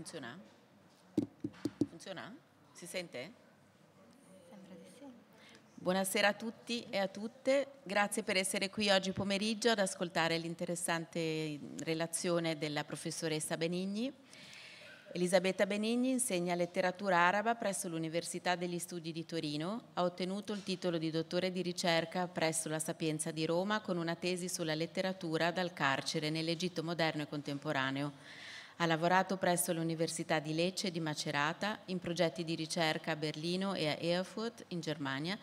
Funziona? Funziona? Si sente? Sembra di sì. Buonasera a tutti e a tutte, grazie per essere qui oggi pomeriggio ad ascoltare l'interessante relazione della professoressa Benigni. Elisabetta Benigni insegna letteratura araba presso l'Università degli Studi di Torino, ha ottenuto il titolo di dottore di ricerca presso la Sapienza di Roma con una tesi sulla letteratura dal carcere nell'Egitto moderno e contemporaneo ha lavorato presso l'Università di Lecce e di Macerata in progetti di ricerca a Berlino e a Erfurt in Germania.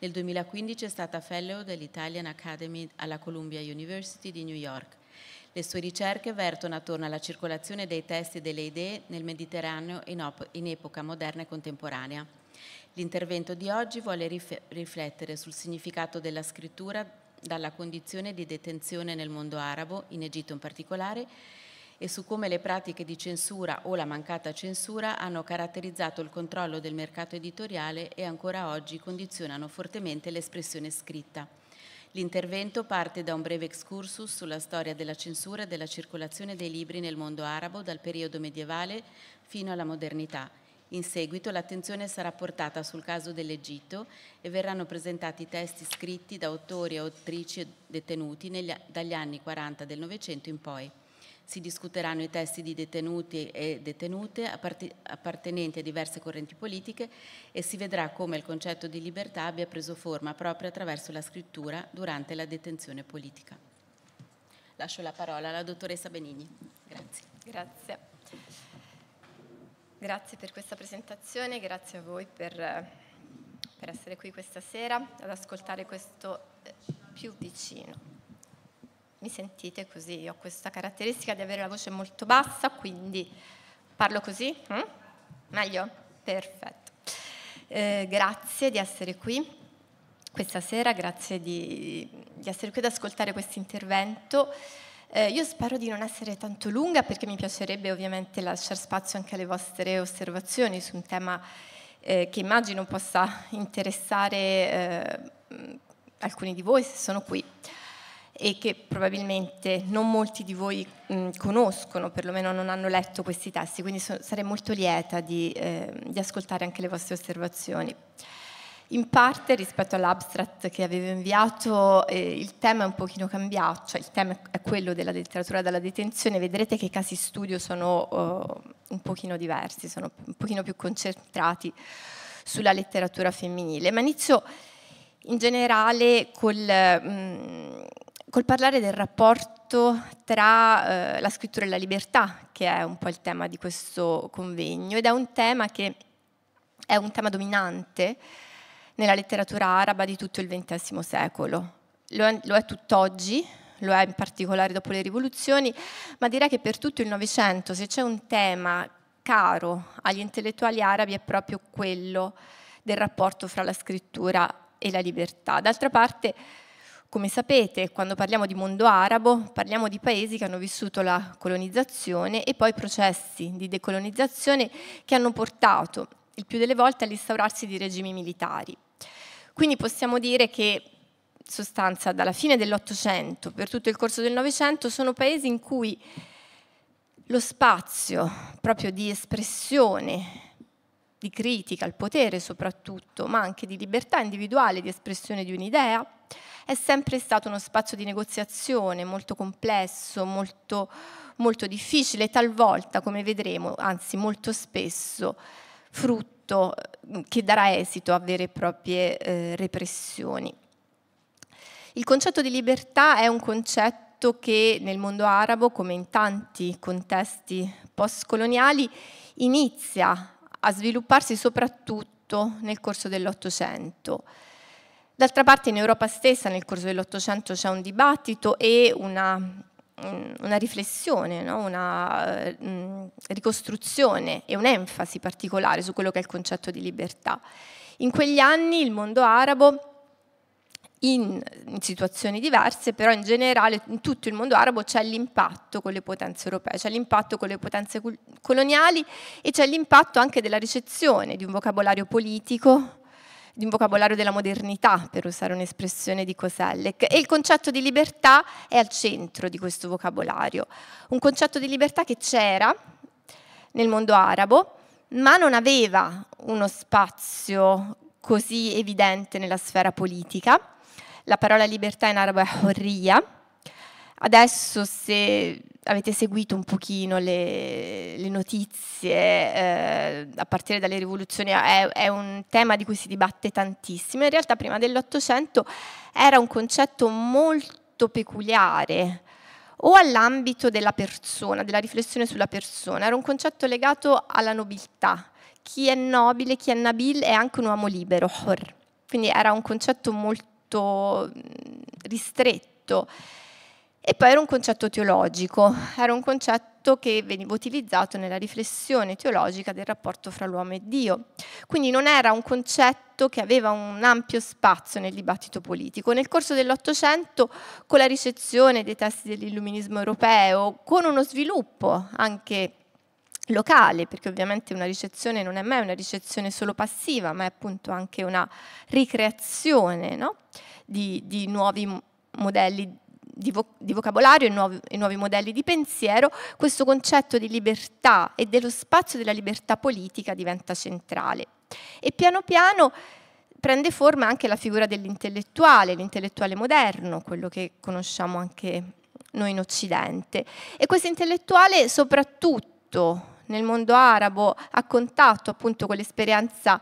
Nel 2015 è stata fellow dell'Italian Academy alla Columbia University di New York. Le sue ricerche vertono attorno alla circolazione dei testi e delle idee nel Mediterraneo in, epoca moderna e contemporanea. L'intervento di oggi vuole rif riflettere sul significato della scrittura dalla condizione di detenzione nel mondo arabo, in Egitto in particolare, e su come le pratiche di censura o la mancata censura hanno caratterizzato il controllo del mercato editoriale e ancora oggi condizionano fortemente l'espressione scritta. L'intervento parte da un breve excursus sulla storia della censura e della circolazione dei libri nel mondo arabo dal periodo medievale fino alla modernità. In seguito l'attenzione sarà portata sul caso dell'Egitto e verranno presentati testi scritti da autori e autrici detenuti negli, dagli anni 40 del Novecento in poi si discuteranno i testi di detenuti e detenute appartenenti a diverse correnti politiche e si vedrà come il concetto di libertà abbia preso forma proprio attraverso la scrittura durante la detenzione politica. Lascio la parola alla dottoressa Benigni. Grazie. Grazie. Grazie per questa presentazione, grazie a voi per, per essere qui questa sera ad ascoltare questo eh, più vicino mi sentite così, ho questa caratteristica di avere la voce molto bassa, quindi parlo così? Mm? Meglio? Perfetto. Eh, grazie di essere qui questa sera, grazie di, di essere qui ad ascoltare questo intervento. Eh, io spero di non essere tanto lunga perché mi piacerebbe ovviamente lasciare spazio anche alle vostre osservazioni su un tema eh, che immagino possa interessare eh, alcuni di voi se sono qui e che probabilmente non molti di voi mh, conoscono, perlomeno non hanno letto questi testi, quindi so, sarei molto lieta di, eh, di, ascoltare anche le vostre osservazioni. In parte rispetto all'abstract che avevo inviato eh, il tema è un pochino cambiato, cioè il tema è quello della letteratura dalla detenzione, vedrete che i casi studio sono oh, un pochino diversi, sono un pochino più concentrati sulla letteratura femminile, ma inizio in generale col... Mh, col parlare del rapporto tra eh, la scrittura e la libertà, che è un po' il tema di questo convegno, ed è un tema che è un tema dominante nella letteratura araba di tutto il XX secolo. Lo è, lo è tutt'oggi, lo è in particolare dopo le rivoluzioni, ma direi che per tutto il Novecento, se c'è un tema caro agli intellettuali arabi, è proprio quello del rapporto fra la scrittura e la libertà. D'altra parte, come sapete, quando parliamo di mondo arabo, parliamo di paesi che hanno vissuto la colonizzazione e poi processi di decolonizzazione che hanno portato il più delle volte all'instaurarsi di regimi militari. Quindi possiamo dire che in sostanza dalla fine dell'Ottocento per tutto il corso del Novecento sono paesi in cui lo spazio proprio di espressione di critica al potere soprattutto, ma anche di libertà individuale, di espressione di un'idea, è sempre stato uno spazio di negoziazione molto complesso, molto, molto difficile, talvolta, come vedremo, anzi molto spesso, frutto mm, che darà esito a vere e proprie eh, repressioni. Il concetto di libertà è un concetto che nel mondo arabo, come in tanti contesti postcoloniali, inizia a svilupparsi soprattutto nel corso dell'Ottocento. D'altra parte in Europa stessa nel corso dell'Ottocento c'è un dibattito e una, mm, una riflessione, no? una eh, mm, ricostruzione e un'enfasi particolare su quello che è il concetto di libertà. In quegli anni il mondo arabo in, in situazioni diverse, però in generale in tutto il mondo arabo c'è l'impatto con le potenze europee, c'è l'impatto con le potenze coloniali e c'è l'impatto anche della ricezione di un vocabolario politico, di un vocabolario della modernità, per usare un'espressione di Kosellek, e il concetto di libertà è al centro di questo vocabolario, un concetto di libertà che c'era nel mondo arabo, ma non aveva uno spazio così evidente nella sfera politica la parola libertà in arabo è horriya. Adesso se avete seguito un pochino le, le notizie eh, a partire dalle rivoluzioni, è, è, un tema di cui si dibatte tantissimo. In realtà prima dell'Ottocento era un concetto molto peculiare o all'ambito della persona, della riflessione sulla persona, era un concetto legato alla nobiltà. Chi è nobile, chi è nabil è anche un uomo libero, hor. Quindi era un concetto molto molto ristretto. E poi era un concetto teologico, era un concetto che veniva utilizzato nella riflessione teologica del rapporto fra l'uomo e Dio. Quindi non era un concetto che aveva un ampio spazio nel dibattito politico. Nel corso dell'Ottocento, con la ricezione dei testi dell'illuminismo europeo, con uno sviluppo anche locale, perché ovviamente una ricezione non è mai una ricezione solo passiva, ma è appunto anche una ricreazione no? di, di, nuovi modelli di, vo di vocabolario e nuovi, e nuovi modelli di pensiero, questo concetto di libertà e dello spazio della libertà politica diventa centrale. E piano piano prende forma anche la figura dell'intellettuale, l'intellettuale moderno, quello che conosciamo anche noi in Occidente. E questo intellettuale soprattutto soprattutto nel mondo arabo a contatto appunto con l'esperienza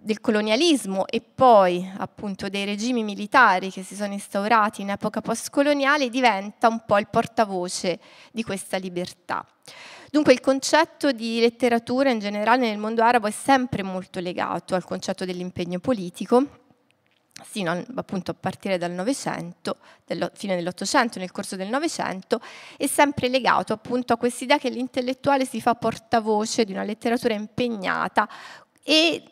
del colonialismo e poi appunto dei regimi militari che si sono instaurati in epoca postcoloniale diventa un po' il portavoce di questa libertà. Dunque il concetto di letteratura in generale nel mondo arabo è sempre molto legato al concetto dell'impegno politico sino appunto a partire dal Novecento, fine dell'Ottocento, nel corso del Novecento, è sempre legato appunto a quest'idea che l'intellettuale si fa portavoce di una letteratura impegnata e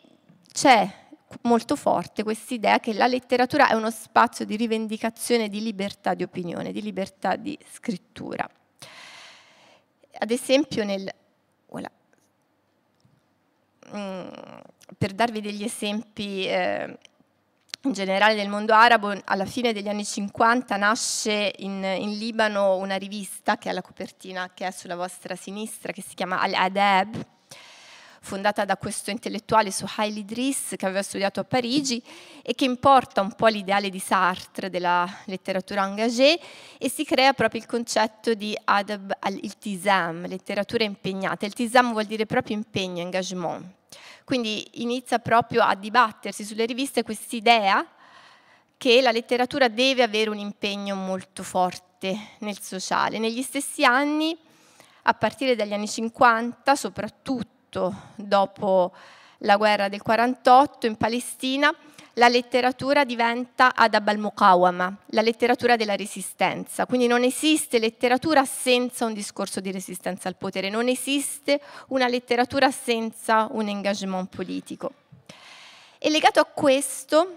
c'è molto forte quest'idea che la letteratura è uno spazio di rivendicazione di libertà di opinione, di libertà di scrittura. Ad esempio nel... Voilà, mm, per darvi degli esempi... Eh, in generale del mondo arabo, alla fine degli anni 50 nasce in, in, Libano una rivista che ha la copertina che è sulla vostra sinistra, che si chiama Al-Adab, fondata da questo intellettuale Suhail Idris che aveva studiato a Parigi e che importa un po' l'ideale di Sartre della letteratura engagée e si crea proprio il concetto di adab al-iltizam, letteratura impegnata. Il Iltizam vuol dire proprio impegno, engagement. Quindi inizia proprio a dibattersi sulle riviste questa idea che la letteratura deve avere un impegno molto forte nel sociale. Negli stessi anni, a partire dagli anni 50, soprattutto dopo la guerra del 48 in Palestina, la letteratura diventa adab al-muqawama, la letteratura della resistenza. Quindi non esiste letteratura senza un discorso di resistenza al potere, non esiste una letteratura senza un engagement politico. E legato a questo,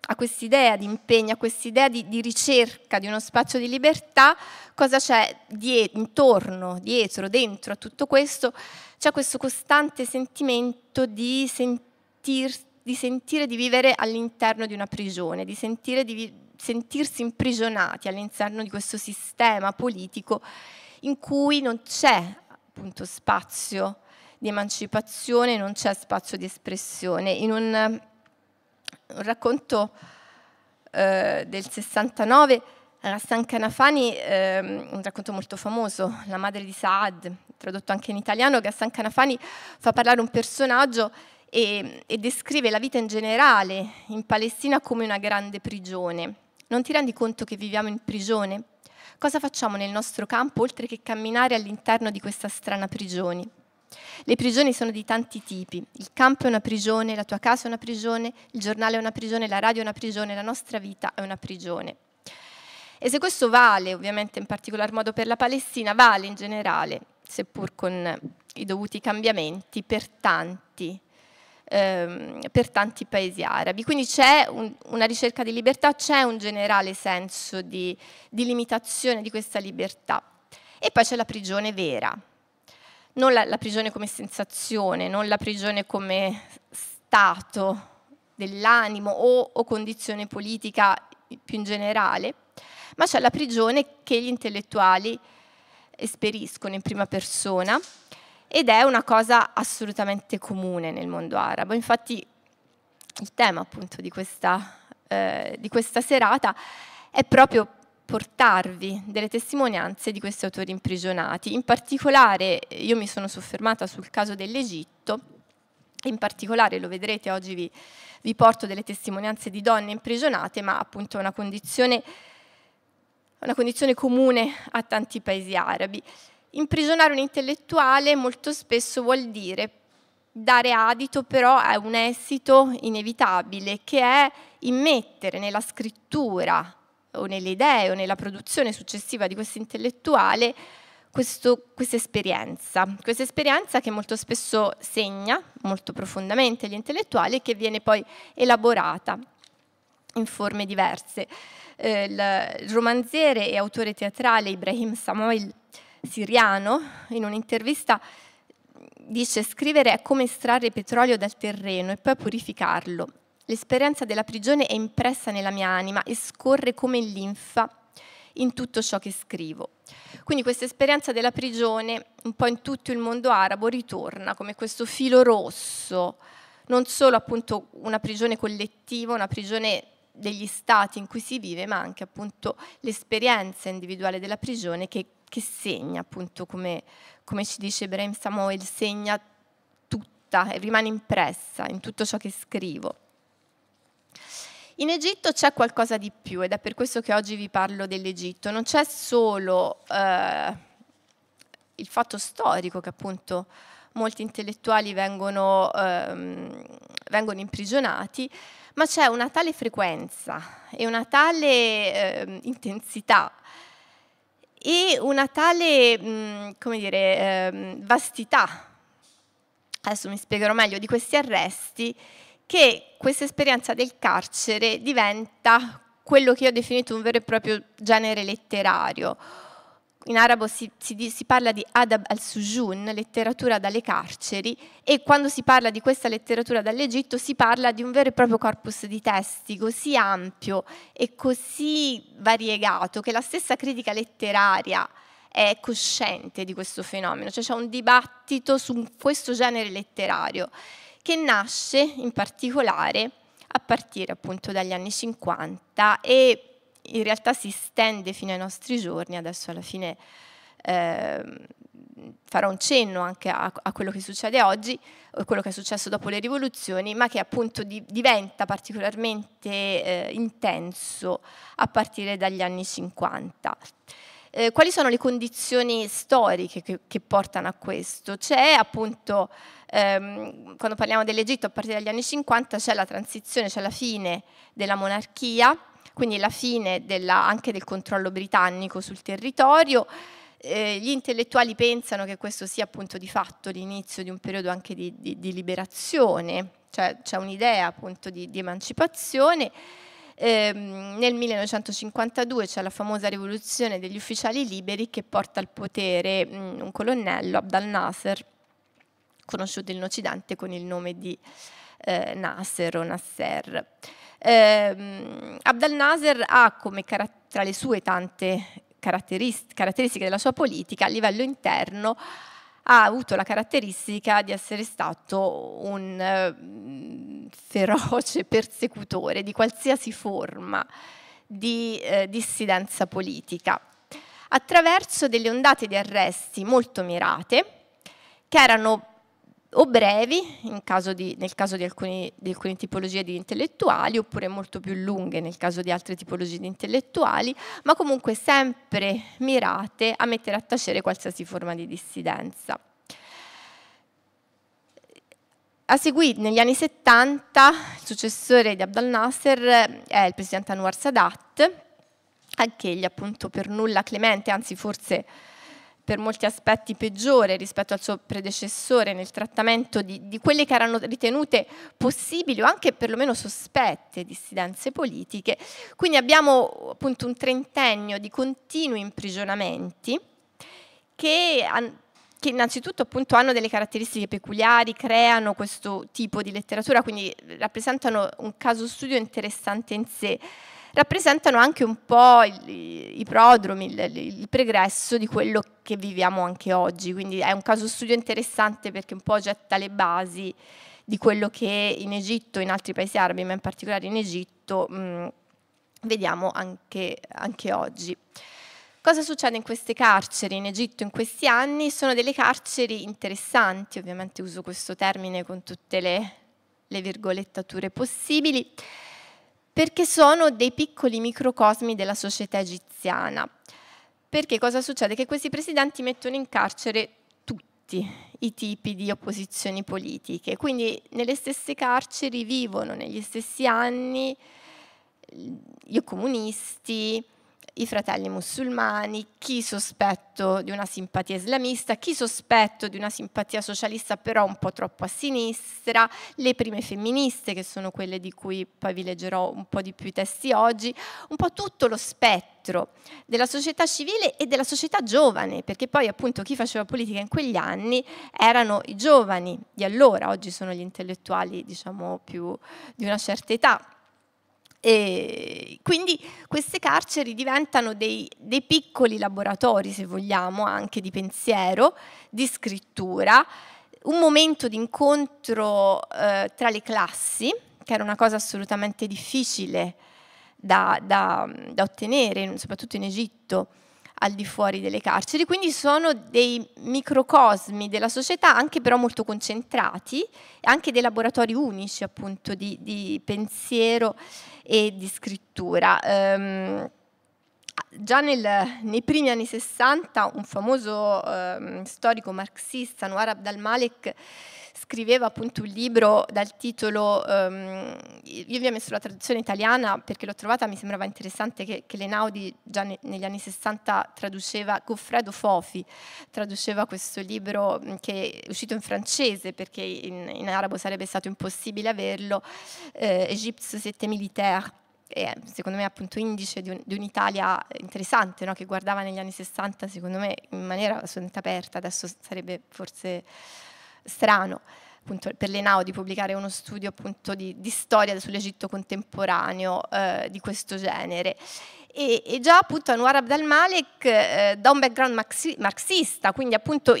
a quest'idea di impegno, a quest'idea di, di, ricerca di uno spazio di libertà, cosa c'è die, intorno, dietro, dentro a tutto questo? C'è questo costante sentimento di sentirti di sentire di vivere all'interno di una prigione, di, sentire di sentirsi imprigionati all'interno di questo sistema politico in cui non c'è appunto spazio di emancipazione, non c'è spazio di espressione. In un, un racconto eh, del 69 Rastan Canafani, eh, un racconto molto famoso, La madre di Saad, tradotto anche in italiano, Rastan Canafani fa parlare un personaggio e, e descrive la vita in generale in Palestina come una grande prigione. Non ti rendi conto che viviamo in prigione? Cosa facciamo nel nostro campo oltre che camminare all'interno di questa strana prigione? Le prigioni sono di tanti tipi. Il campo è una prigione, la tua casa è una prigione, il giornale è una prigione, la radio è una prigione, la nostra vita è una prigione. E se questo vale, ovviamente in particolar modo per la Palestina, vale in generale, seppur con i dovuti cambiamenti, per tanti, Ehm, per tanti paesi arabi. Quindi c'è un, una ricerca di libertà, c'è un generale senso di, di limitazione di questa libertà. E poi c'è la prigione vera, non la, la, prigione come sensazione, non la prigione come stato dell'animo o, o, condizione politica più in generale, ma c'è la prigione che gli intellettuali esperiscono in prima persona ed è una cosa assolutamente comune nel mondo arabo. Infatti il tema appunto di questa, eh, di questa serata è proprio portarvi delle testimonianze di questi autori imprigionati. In particolare io mi sono soffermata sul caso dell'Egitto, in particolare lo vedrete oggi vi, vi porto delle testimonianze di donne imprigionate, ma appunto è una condizione, una condizione comune a tanti paesi arabi. Imprigionare un intellettuale molto spesso vuol dire dare adito però a un esito inevitabile che è immettere nella scrittura o nelle idee o nella produzione successiva di questo intellettuale questa esperienza, questa esperienza che molto spesso segna molto profondamente gli intellettuali e che viene poi elaborata in forme diverse. Eh, il romanziere e autore teatrale Ibrahim Samoil siriano, in un'intervista dice scrivere è come estrarre petrolio dal terreno e poi purificarlo. L'esperienza della prigione è impressa nella mia anima e scorre come linfa in tutto ciò che scrivo. Quindi questa esperienza della prigione un po' in tutto il mondo arabo ritorna come questo filo rosso, non solo appunto una prigione collettiva, una prigione degli stati in cui si vive, ma anche appunto l'esperienza individuale della prigione che che segna, appunto, come, come ci dice Ibrahim Samuel, segna tutta e rimane impressa in tutto ciò che scrivo. In Egitto c'è qualcosa di più ed è per questo che oggi vi parlo dell'Egitto. Non c'è solo eh, il fatto storico che appunto molti intellettuali vengono, ehm, vengono imprigionati, ma c'è una tale frequenza e una tale eh, intensità e una tale come dire, ehm, vastità, adesso mi spiegherò meglio, di questi arresti, che questa esperienza del carcere diventa quello che io ho definito un vero e proprio genere letterario, in arabo si, si, si parla di adab al-sujun, letteratura dalle carceri, e quando si parla di questa letteratura dall'Egitto si parla di un vero e proprio corpus di testi così ampio e così variegato che la stessa critica letteraria è cosciente di questo fenomeno, cioè c'è un dibattito su questo genere letterario che nasce in particolare a partire appunto dagli anni 50 e in realtà si stende fino ai nostri giorni, adesso alla fine eh, farò un cenno anche a, a, quello che succede oggi, quello che è successo dopo le rivoluzioni, ma che appunto di, diventa particolarmente eh, intenso a partire dagli anni 50. Eh, quali sono le condizioni storiche che, che portano a questo? C'è appunto, ehm, quando parliamo dell'Egitto a partire dagli anni 50, c'è la transizione, c'è la fine della monarchia, quindi la fine della, anche del controllo britannico sul territorio. Eh, gli intellettuali pensano che questo sia appunto di fatto l'inizio di un periodo anche di, di, di liberazione, cioè c'è un'idea appunto di, di emancipazione. Eh, nel 1952 c'è la famosa rivoluzione degli ufficiali liberi che porta al potere mh, mm, un colonnello, Abdel nasser conosciuto in Occidente con il nome di eh, Nasser o Nasser. Eh, Abdel Nasser ha come tra le sue tante caratteristiche della sua politica a livello interno ha avuto la caratteristica di essere stato un eh, feroce persecutore di qualsiasi forma di eh, dissidenza politica attraverso delle ondate di arresti molto mirate che erano o brevi caso di, nel caso di, alcuni, di, alcune tipologie di intellettuali oppure molto più lunghe nel caso di altre tipologie di intellettuali, ma comunque sempre mirate a mettere a tacere qualsiasi forma di dissidenza. A seguire, negli anni 70, il successore di Abdel nasser è il presidente Anwar Sadat, anche egli appunto per nulla clemente, anzi forse per molti aspetti peggiore rispetto al suo predecessore nel trattamento di, di, quelle che erano ritenute possibili o anche perlomeno sospette dissidenze politiche. Quindi abbiamo appunto un trentennio di continui imprigionamenti che, che innanzitutto appunto hanno delle caratteristiche peculiari, creano questo tipo di letteratura, quindi rappresentano un caso studio interessante in sé rappresentano anche un po' il, i prodromi, il, il, pregresso di quello che viviamo anche oggi, quindi è un caso studio interessante perché un po' getta le basi di quello che in Egitto, in altri paesi arabi, ma in particolare in Egitto, mh, mm, vediamo anche, anche oggi. Cosa succede in queste carceri in Egitto in questi anni? Sono delle carceri interessanti, ovviamente uso questo termine con tutte le, le virgolettature possibili perché sono dei piccoli microcosmi della società egiziana. Perché cosa succede? Che questi presidenti mettono in carcere tutti i tipi di opposizioni politiche, quindi nelle stesse carceri vivono negli stessi anni i comunisti, i fratelli musulmani, chi sospetto di una simpatia islamista, chi sospetto di una simpatia socialista però un po' troppo a sinistra, le prime femministe che sono quelle di cui poi vi leggerò un po' di più i testi oggi, un po' tutto lo spettro della società civile e della società giovane, perché poi appunto chi faceva politica in quegli anni erano i giovani di allora, oggi sono gli intellettuali diciamo più di una certa età e quindi queste carceri diventano dei, dei, piccoli laboratori, se vogliamo, anche di pensiero, di scrittura, un momento di incontro eh, tra le classi, che era una cosa assolutamente difficile da, da, da ottenere, soprattutto in Egitto al di fuori delle carceri, quindi sono dei microcosmi della società anche però molto concentrati, anche dei laboratori unici appunto di, di pensiero e di scrittura. Um, Già nel, nei primi anni 60 un famoso um, storico marxista, Noir Abdal Malek, scriveva appunto un libro dal titolo, um, io vi ho messo la traduzione italiana perché l'ho trovata, mi sembrava interessante che, che Lenaudi già ne, negli anni 60 traduceva, Goffredo Fofi traduceva questo libro che è uscito in francese perché in, in arabo sarebbe stato impossibile averlo, eh, Egypte 7 Militaire eh, secondo me appunto indice di, un'Italia interessante no? che guardava negli anni 60 secondo me in maniera assolutamente aperta, adesso sarebbe forse strano appunto, per l'ENAO di pubblicare uno studio appunto, di, di, storia sull'Egitto contemporaneo eh, di questo genere. E, e, già appunto Anwar Abdelmalek eh, da un background marxi marxista, quindi appunto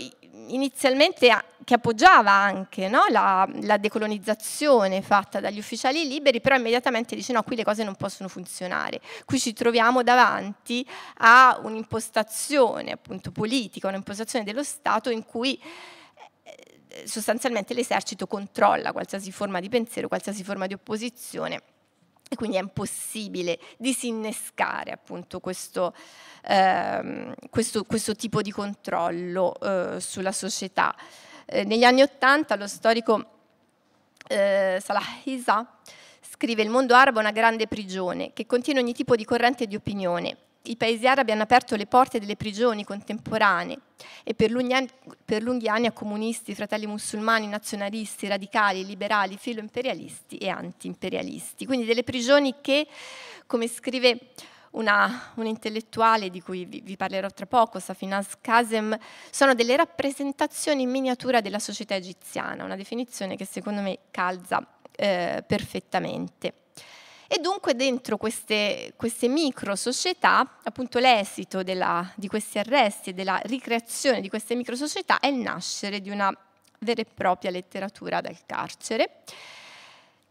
inizialmente a, che appoggiava anche no, la, la, decolonizzazione fatta dagli ufficiali liberi, però immediatamente dice no, qui le cose non possono funzionare, qui ci troviamo davanti a un'impostazione appunto politica, un'impostazione dello Stato in cui sostanzialmente l'esercito controlla qualsiasi forma di pensiero, qualsiasi forma di opposizione e quindi è impossibile disinnescare appunto questo, ehm, questo, questo tipo di controllo eh, sulla società. Eh, negli anni Ottanta lo storico eh, Salah Isa scrive il mondo arabo è una grande prigione che contiene ogni tipo di corrente di opinione i paesi arabi hanno aperto le porte delle prigioni contemporanee e per lunghi, anni, per lunghi anni a comunisti, fratelli musulmani, nazionalisti, radicali, liberali, filoimperialisti e antiimperialisti. Quindi delle prigioni che, come scrive una, un intellettuale di cui vi, vi parlerò tra poco, Safinaz Kazem, sono delle rappresentazioni in miniatura della società egiziana, una definizione che secondo me calza eh, perfettamente. E dunque dentro queste, queste micro società, appunto l'esito della, di questi arresti e della ricreazione di queste micro società è il nascere di una vera e propria letteratura del carcere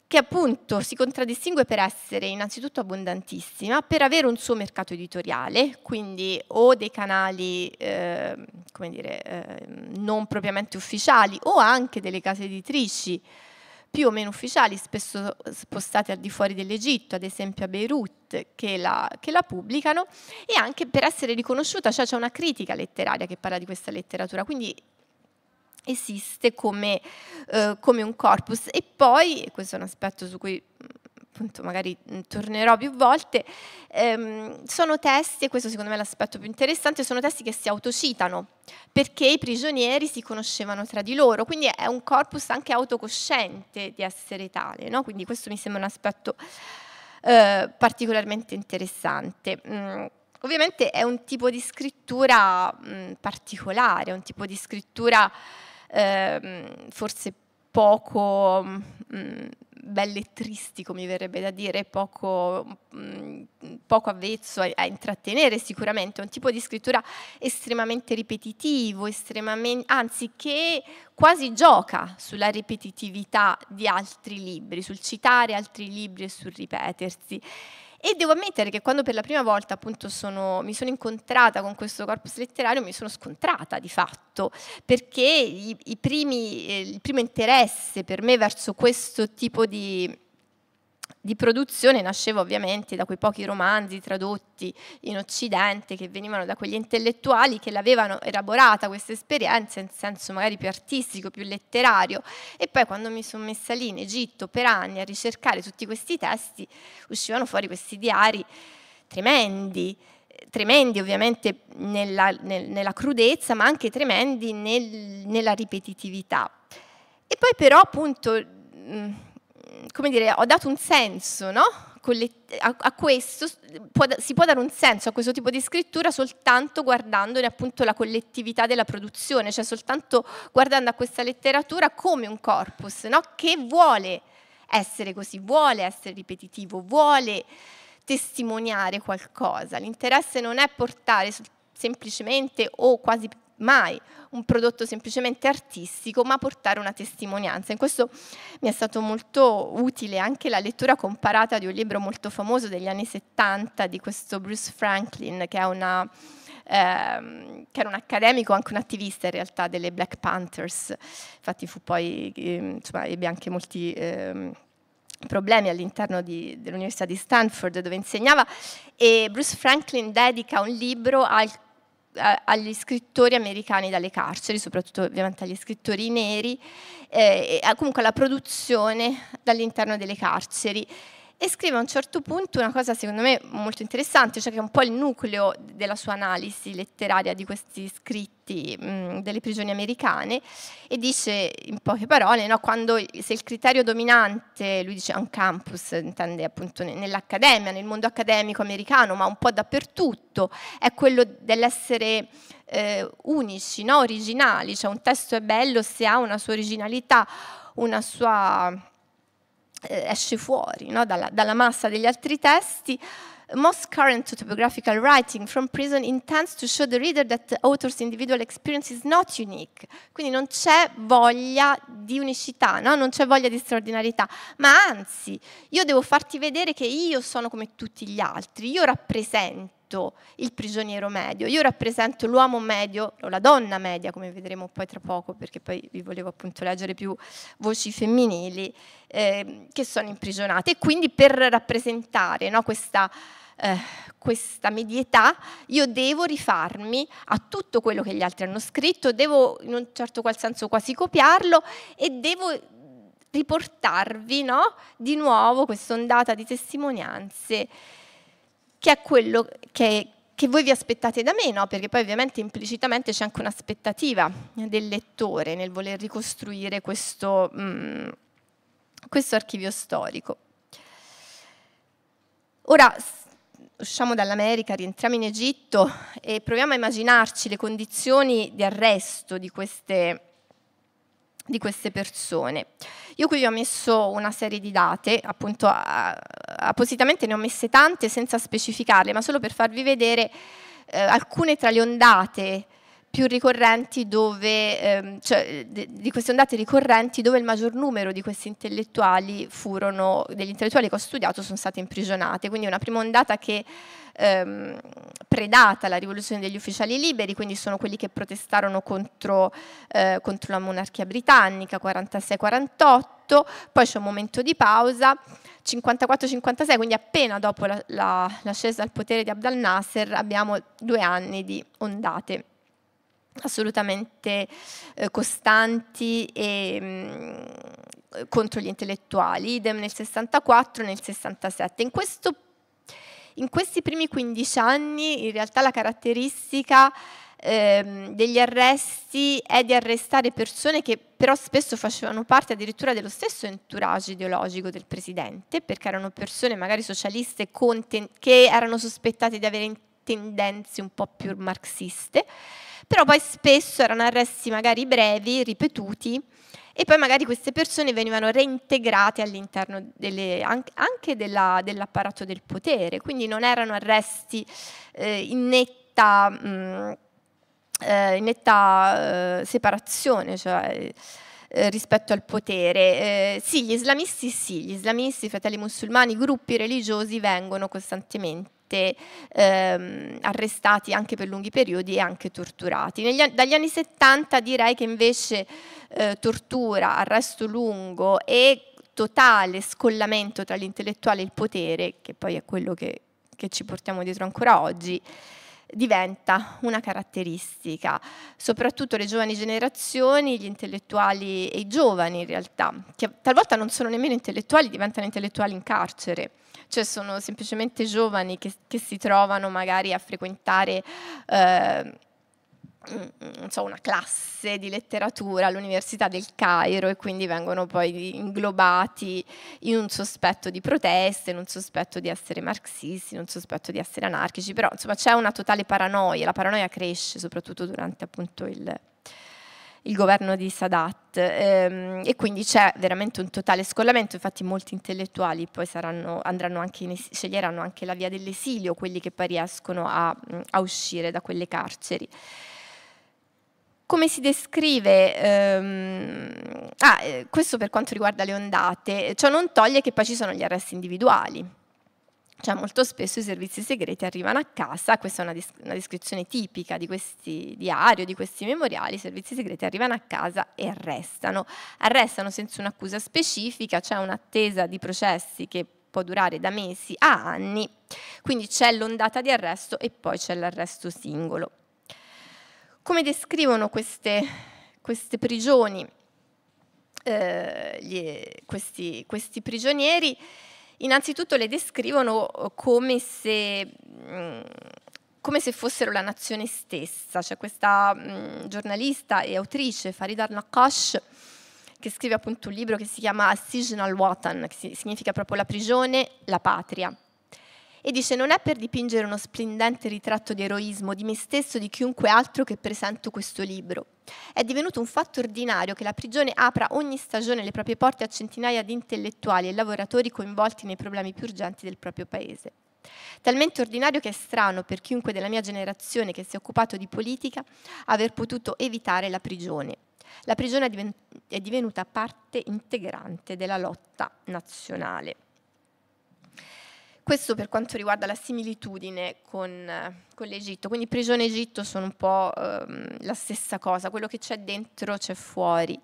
che appunto si contraddistingue per essere innanzitutto abbondantissima, per avere un suo mercato editoriale, quindi o dei canali eh, dire, eh, non propriamente ufficiali o anche delle case editrici più o meno ufficiali, spesso spostati al di fuori dell'Egitto, ad esempio a Beirut, che la, che la, pubblicano, e anche per essere riconosciuta, cioè c'è una critica letteraria che parla di questa letteratura, quindi esiste come, eh, come un corpus. E poi, questo è un aspetto su cui appunto magari mm, tornerò più volte, ehm, sono testi, e questo secondo me è l'aspetto più interessante, sono testi che si autocitano, perché i prigionieri si conoscevano tra di loro, quindi è un corpus anche autocosciente di essere tale, no? quindi questo mi sembra un aspetto eh, particolarmente interessante. Mm, ovviamente è un tipo di scrittura mh, mm, particolare, un tipo di scrittura eh, forse poco... Mh, mm, e tristico, mi verrebbe da dire, poco, mh, mm, poco avvezzo a, a, intrattenere sicuramente, un tipo di scrittura estremamente ripetitivo, estremamente, anzi che quasi gioca sulla ripetitività di altri libri, sul citare altri libri e sul ripetersi. E devo ammettere che quando per la prima volta appunto sono, mi sono incontrata con questo corpus letterario mi sono scontrata di fatto, perché i, i primi, eh, il primo interesse per me verso questo tipo di di produzione nasceva ovviamente da quei pochi romanzi tradotti in Occidente che venivano da quegli intellettuali che l'avevano elaborata questa esperienza in senso magari più artistico, più letterario e poi quando mi sono messa lì in Egitto per anni a ricercare tutti questi testi uscivano fuori questi diari tremendi tremendi ovviamente nella, nel, nella crudezza ma anche tremendi nel, nella ripetitività e poi però appunto mh, come dire, ho dato un senso, no? a, questo si può dare un senso a questo tipo di scrittura soltanto guardandone appunto la collettività della produzione, cioè soltanto guardando a questa letteratura come un corpus no? che vuole essere così, vuole essere ripetitivo, vuole testimoniare qualcosa. L'interesse non è portare semplicemente o quasi mai un prodotto semplicemente artistico, ma portare una testimonianza. In questo mi è stato molto utile anche la lettura comparata di un libro molto famoso degli anni 70 di questo Bruce Franklin, che è una ehm, che era un accademico, anche un attivista in realtà delle Black Panthers, infatti fu poi, ehm, insomma, ebbe anche molti eh, problemi all'interno di, dell'Università di Stanford dove insegnava e Bruce Franklin dedica un libro al agli scrittori americani dalle carceri, soprattutto ovviamente agli scrittori neri, eh, e comunque alla produzione dall'interno delle carceri e scrive a un certo punto una cosa secondo me molto interessante, cioè che è un po' il nucleo della sua analisi letteraria di questi scritti mh, mm, delle prigioni americane e dice in poche parole, no, quando, se il criterio dominante, lui dice on campus, intende appunto nell'accademia, nel mondo accademico americano, ma un po' dappertutto, è quello dell'essere eh, unici, no, originali, cioè un testo è bello se ha una sua originalità, una sua eh, esce fuori no? dalla, dalla, massa degli altri testi. Most current autobiographical writing from prison intends to show the reader that the author's individual experience is not unique. Quindi non c'è voglia di unicità, no? non c'è voglia di straordinarietà, ma anzi, io devo farti vedere che io sono come tutti gli altri, io rappresento rappresento il prigioniero medio, io rappresento l'uomo medio o la donna media, come vedremo poi tra poco, perché poi vi volevo appunto leggere più voci femminili eh, che sono imprigionate. E quindi per rappresentare no, questa, eh, questa medietà, io devo rifarmi a tutto quello che gli altri hanno scritto, devo in un certo qual senso quasi copiarlo e devo riportarvi no? di nuovo questa ondata di testimonianze che è quello che, che voi vi aspettate da me, no? perché poi ovviamente implicitamente c'è anche un'aspettativa del lettore nel voler ricostruire questo, mh, mm, questo archivio storico. Ora, usciamo dall'America, rientriamo in Egitto e proviamo a immaginarci le condizioni di arresto di queste di queste persone. Io qui ho messo una serie di date, appunto appositamente ne ho messe tante senza specificarle, ma solo per farvi vedere eh, alcune tra le ondate più ricorrenti dove, ehm, cioè, di queste ondate ricorrenti dove il maggior numero di questi intellettuali furono, degli intellettuali che ho studiato sono state imprigionate, quindi una prima ondata che ehm, predata la rivoluzione degli ufficiali liberi, quindi sono quelli che protestarono contro, eh, contro la monarchia britannica 46-48, poi c'è un momento di pausa, 54-56, quindi appena dopo l'ascesa la, la, al potere di Abdel Nasser abbiamo due anni di ondate assolutamente eh, costanti e mh, mm, contro gli intellettuali, idem nel 64 e nel 67. In, questo, in, questi primi 15 anni in realtà la caratteristica ehm, degli arresti è di arrestare persone che però spesso facevano parte addirittura dello stesso entourage ideologico del presidente, perché erano persone magari socialiste che erano sospettate di avere tendenze un po' più marxiste però poi spesso erano arresti magari brevi, ripetuti, e poi magari queste persone venivano reintegrate all'interno delle, anche della, dell'apparato del potere, quindi non erano arresti eh, in netta, mh, mm, eh, in netta eh, separazione. Cioè, eh, rispetto al potere. Eh, sì, gli islamisti sì, gli islamisti, i fratelli musulmani, i gruppi religiosi vengono costantemente volte ehm, arrestati anche per lunghi periodi e anche torturati. Negli, dagli anni 70 direi che invece eh, tortura, arresto lungo e totale scollamento tra l'intellettuale e il potere, che poi è quello che, che ci portiamo dietro ancora oggi, diventa una caratteristica, soprattutto le giovani generazioni, gli intellettuali e i giovani in realtà, che talvolta non sono nemmeno intellettuali, diventano intellettuali in carcere, cioè sono semplicemente giovani che, che si trovano magari a frequentare eh, Mm, so, una classe di letteratura all'Università del Cairo e quindi vengono poi inglobati in un sospetto di proteste, in un sospetto di essere marxisti, in un sospetto di essere anarchici, però insomma c'è una totale paranoia, la paranoia cresce soprattutto durante appunto il, il governo di Sadat ehm, e quindi c'è veramente un totale scollamento, infatti molti intellettuali poi saranno, anche in sceglieranno anche la via dell'esilio, quelli che poi riescono a, a uscire da quelle carceri come si descrive, ehm, ah, eh, questo per quanto riguarda le ondate, ciò non toglie che poi ci sono gli arresti individuali. Cioè molto spesso i servizi segreti arrivano a casa, questa è una, una descrizione tipica di questi diari o di questi memoriali, i servizi segreti arrivano a casa e arrestano. Arrestano senza un'accusa specifica, c'è cioè un'attesa di processi che può durare da mesi a anni, quindi c'è l'ondata di arresto e poi c'è l'arresto singolo. Come descrivono queste, queste prigioni eh, gli, questi, questi, prigionieri? Innanzitutto le descrivono eh, come se... Mh, mm, come se fossero la nazione stessa. C'è questa mh, mm, giornalista e autrice, Farida Nakash, che scrive appunto un libro che si chiama Assijin al-Watan, che significa proprio la prigione, la patria e dice non è per dipingere uno splendente ritratto di eroismo di me stesso o di chiunque altro che presento questo libro. È divenuto un fatto ordinario che la prigione apra ogni stagione le proprie porte a centinaia di intellettuali e lavoratori coinvolti nei problemi più urgenti del proprio paese. Talmente ordinario che è strano per chiunque della mia generazione che si è occupato di politica aver potuto evitare la prigione. La prigione è divenuta parte integrante della lotta nazionale. Questo per quanto riguarda la similitudine con, eh, con l'Egitto, quindi prigione e Egitto sono un po' ehm, la stessa cosa, quello che c'è dentro c'è fuori.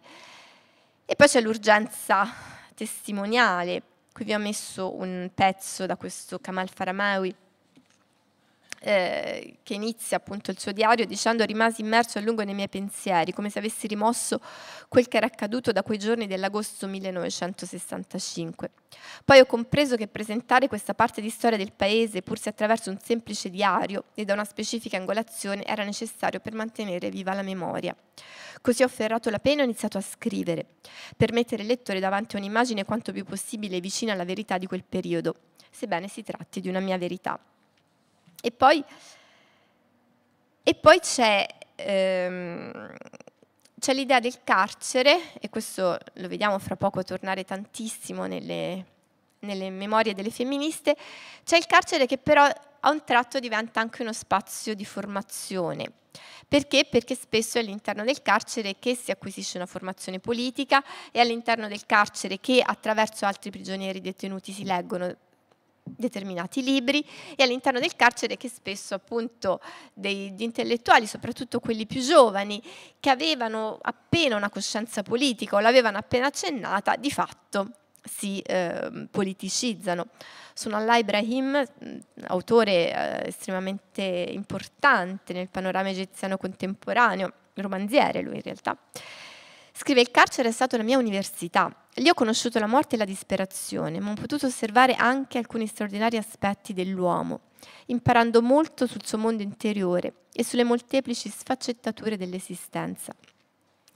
E poi c'è l'urgenza testimoniale, qui vi ho messo un pezzo da questo Kamal Faramawi, eh, che inizia appunto il suo diario dicendo rimasi immerso a lungo nei miei pensieri, come se avessi rimosso quel che era accaduto da quei giorni dell'agosto 1965. Poi ho compreso che presentare questa parte di storia del paese, pur se attraverso un semplice diario e da una specifica angolazione, era necessario per mantenere viva la memoria. Così ho ferrato la pena e ho iniziato a scrivere, per mettere il lettore davanti a un'immagine quanto più possibile vicina alla verità di quel periodo, sebbene si tratti di una mia verità. E poi, e poi c'è, ehm, c'è, l'idea del carcere, e questo lo vediamo fra poco tornare tantissimo nelle, nelle memorie delle femministe, c'è il carcere che però a un tratto diventa anche uno spazio di formazione. Perché? Perché spesso è all'interno del carcere che si acquisisce una formazione politica, è all'interno del carcere che attraverso altri prigionieri detenuti si leggono determinati libri e all'interno del carcere che spesso appunto degli intellettuali, soprattutto quelli più giovani, che avevano appena una coscienza politica o l'avevano appena accennata, di fatto si eh, politicizzano. Sunallah Ibrahim, autore eh, estremamente importante nel panorama egiziano contemporaneo, romanziere lui in realtà, scrive il carcere è stato la mia università Lì ho conosciuto la morte e la disperazione, ma ho potuto osservare anche alcuni straordinari aspetti dell'uomo, imparando molto sul suo mondo interiore e sulle molteplici sfaccettature dell'esistenza.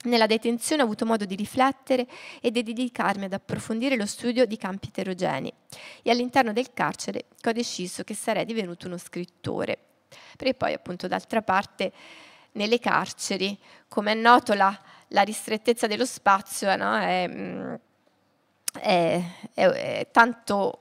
Nella detenzione ho avuto modo di riflettere e di dedicarmi ad approfondire lo studio di campi eterogenei e all'interno del carcere che ho deciso che sarei divenuto uno scrittore. Perché poi appunto d'altra parte nelle carceri, come è noto, la, la ristrettezza dello spazio no, è... Mh, mm, è, è, è tanto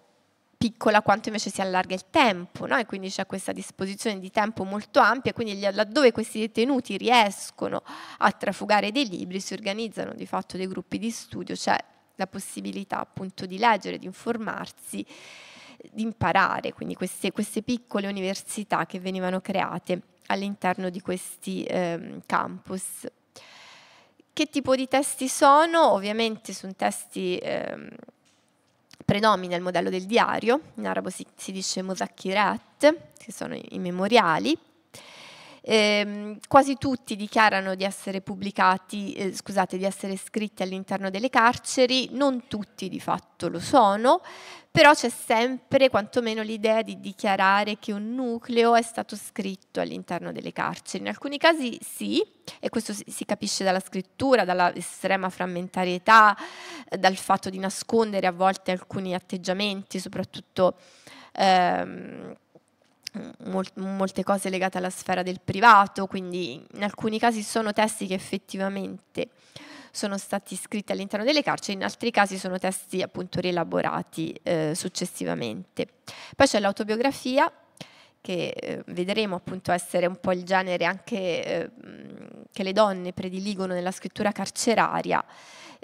piccola quanto invece si allarga il tempo, no? e quindi c'è questa disposizione di tempo molto ampia, quindi laddove questi detenuti riescono a trafugare dei libri, si organizzano di fatto dei gruppi di studio, c'è cioè la possibilità appunto di leggere, di informarsi, di imparare, quindi queste, queste piccole università che venivano create all'interno di questi eh, campus. Che tipo di testi sono? Ovviamente sono testi... Ehm, predomina il modello del diario, in arabo si, si dice muzakkirat, che sono i, i memoriali, ehm, quasi tutti dichiarano di essere pubblicati, eh, scusate, di essere scritti all'interno delle carceri, non tutti di fatto lo sono, però c'è sempre quantomeno l'idea di dichiarare che un nucleo è stato scritto all'interno delle carceri. In alcuni casi sì, e questo si capisce dalla scrittura, dalla estrema frammentarietà, eh, dal fatto di nascondere a volte alcuni atteggiamenti, soprattutto ehm, molte cose legate alla sfera del privato, quindi in alcuni casi sono testi che effettivamente sono stati scritti all'interno delle carceri, in altri casi sono testi appunto rielaborati eh, successivamente. Poi c'è l'autobiografia che eh, vedremo appunto essere un po' il genere anche eh, che le donne prediligono nella scrittura carceraria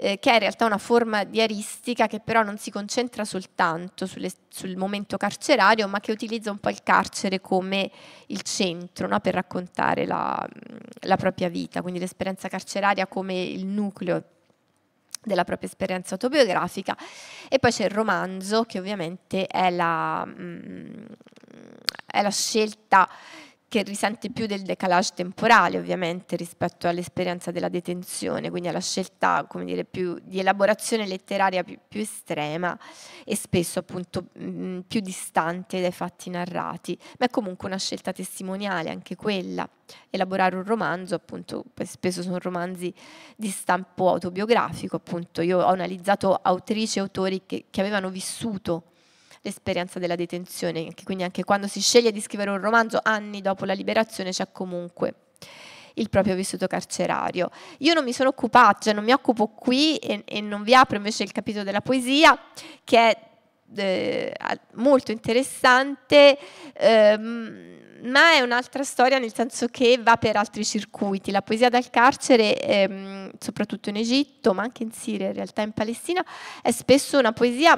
eh, che è in realtà una forma di aristica che però non si concentra soltanto sulle, sul momento carcerario, ma che utilizza un po' il carcere come il centro no? per raccontare la, la propria vita, quindi l'esperienza carceraria come il nucleo della propria esperienza autobiografica e poi c'è il romanzo che ovviamente è la, mh, mm, è la scelta che risente più del decalage temporale ovviamente rispetto all'esperienza della detenzione, quindi alla scelta dire, più, di elaborazione letteraria più, più estrema e spesso appunto mh, mm, più distante dai fatti narrati, ma è comunque una scelta testimoniale anche quella. Elaborare un romanzo, appunto, spesso sono romanzi di stampo autobiografico, appunto, io ho analizzato autrici e autori che, che avevano vissuto l'esperienza della detenzione, quindi anche quando si sceglie di scrivere un romanzo anni dopo la liberazione c'è comunque il proprio vissuto carcerario. Io non mi sono occupata, cioè non mi occupo qui e, e non vi apro invece il capitolo della poesia che è eh, molto interessante, ehm, ma è un'altra storia nel senso che va per altri circuiti. La poesia dal carcere, ehm, soprattutto in Egitto, ma anche in Siria, in realtà in Palestina, è spesso una poesia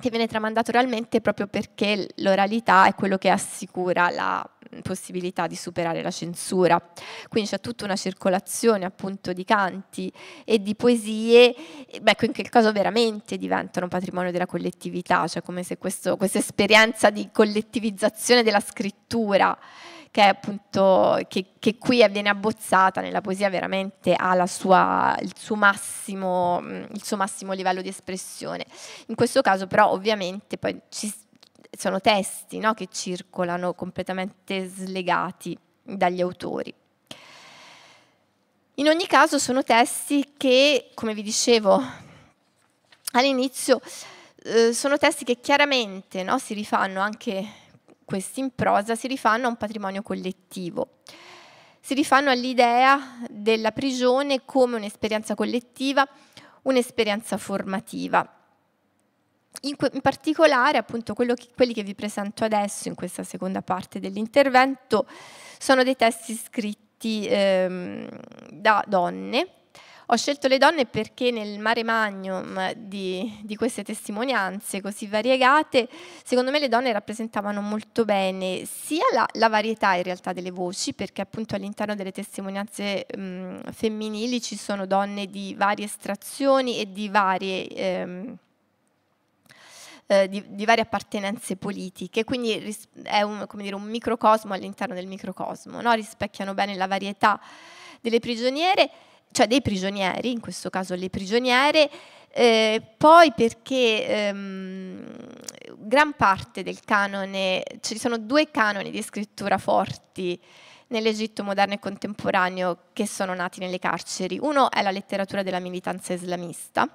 che viene tramandato oralmente proprio perché l'oralità è quello che assicura la possibilità di superare la censura. Quindi c'è tutta una circolazione appunto di canti e di poesie, beh, in quel caso veramente diventano patrimonio della collettività, cioè come se questo, questa esperienza di collettivizzazione della scrittura che, appunto, che, che qui viene abbozzata nella poesia veramente ha sua, il, suo massimo, mm, il suo massimo livello di espressione. In questo caso però ovviamente poi ci, sono testi no, che circolano completamente slegati dagli autori. In ogni caso sono testi che, come vi dicevo all'inizio, eh, sono testi che chiaramente no, si rifanno anche questi in prosa si rifanno a un patrimonio collettivo. Si rifanno all'idea della prigione come un'esperienza collettiva, un'esperienza formativa. In, in, particolare, appunto, che, quelli che vi presento adesso in questa seconda parte dell'intervento sono dei testi scritti ehm, da donne ho scelto le donne perché nel mare magnum di, di, queste testimonianze così variegate, secondo me le donne rappresentavano molto bene sia la, la varietà in realtà delle voci, perché appunto all'interno delle testimonianze mh, femminili ci sono donne di varie estrazioni e di varie... Ehm, eh, di, di, varie appartenenze politiche, quindi è un, dire, un microcosmo all'interno del microcosmo, no? rispecchiano bene la varietà delle prigioniere cioè dei prigionieri, in questo caso le prigioniere, eh, poi perché ehm, gran parte del canone, ci sono due canoni di scrittura forti nell'Egitto moderno e contemporaneo che sono nati nelle carceri. Uno è la letteratura della militanza islamista,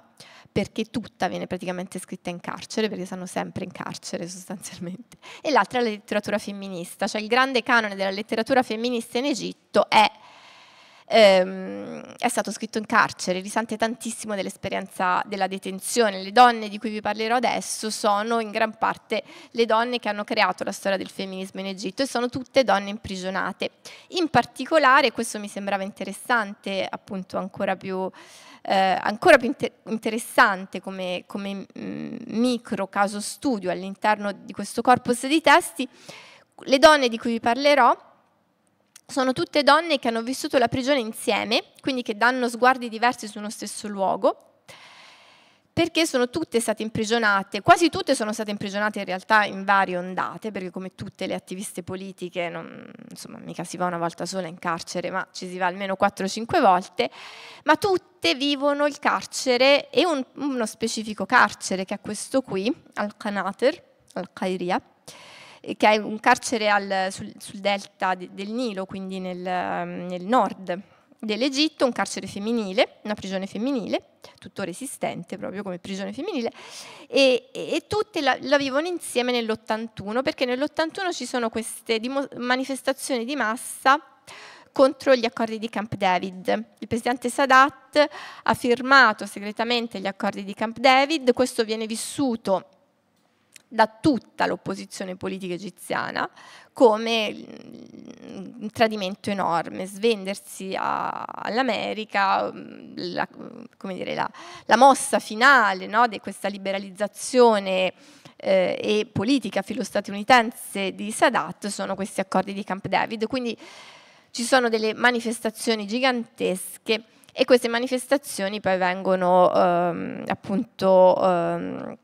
perché tutta viene praticamente scritta in carcere, perché stanno sempre in carcere sostanzialmente. E l'altra è la letteratura femminista, cioè il grande canone della letteratura femminista in Egitto è ehm, è stato scritto in carcere, risente tantissimo dell'esperienza della detenzione. Le donne di cui vi parlerò adesso sono in gran parte le donne che hanno creato la storia del femminismo in Egitto e sono tutte donne imprigionate. In particolare, questo mi sembrava interessante, appunto ancora più... Eh, ancora più inter- interessante come, come mm, micro caso studio all'interno di questo corpus di testi, le donne di cui vi parlerò sono tutte donne che hanno vissuto la prigione insieme, quindi che danno sguardi diversi su uno stesso luogo, perché sono tutte state imprigionate, quasi tutte sono state imprigionate in realtà in varie ondate, perché come tutte le attiviste politiche, non, insomma, mica si va una volta sola in carcere, ma ci si va almeno 4-5 volte, ma tutte vivono il carcere e un, uno specifico carcere, che è questo qui, al-Qanater, al-Qairia, al qanater al qairia al qairia che è un carcere al, sul, sul, delta de, del Nilo, quindi nel, ehm, nel nord dell'Egitto, un carcere femminile, una prigione femminile, tuttora esistente proprio come prigione femminile, e, e, tutte la, la, vivono insieme nell'81, perché nell'81 ci sono queste dimo, manifestazioni di massa contro gli accordi di Camp David. Il presidente Sadat ha firmato segretamente gli accordi di Camp David, questo viene vissuto da tutta l'opposizione politica egiziana come un tradimento enorme, svendersi a, all'America, mm, la, dire, la, la, mossa finale no, di questa liberalizzazione eh, e politica filostatunitense di Sadat sono questi accordi di Camp David, quindi ci sono delle manifestazioni gigantesche e queste manifestazioni poi vengono ehm, appunto... Ehm,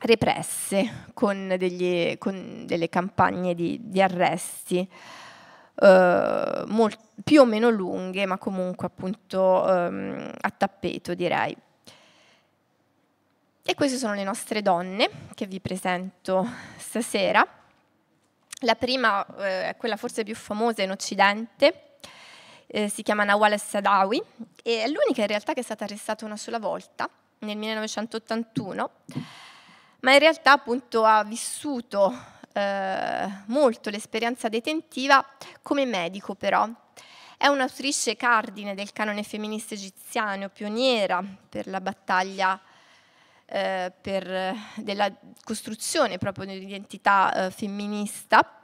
represse con, degli, con delle campagne di, di arresti. Eh, molt, più o meno lunghe, ma comunque appunto ehm, a tappeto direi. E queste sono le nostre donne che vi presento stasera. La prima eh, è quella forse più famosa in Occidente, eh, si chiama Nawal Sadawi e è l'unica in realtà che è stata arrestata una sola volta, nel 1981 ma in realtà appunto ha vissuto eh, molto l'esperienza detentiva come medico però. È un'autrice cardine del canone femminista egiziano, pioniera per la battaglia eh, per, della costruzione proprio dell'identità eh, femminista.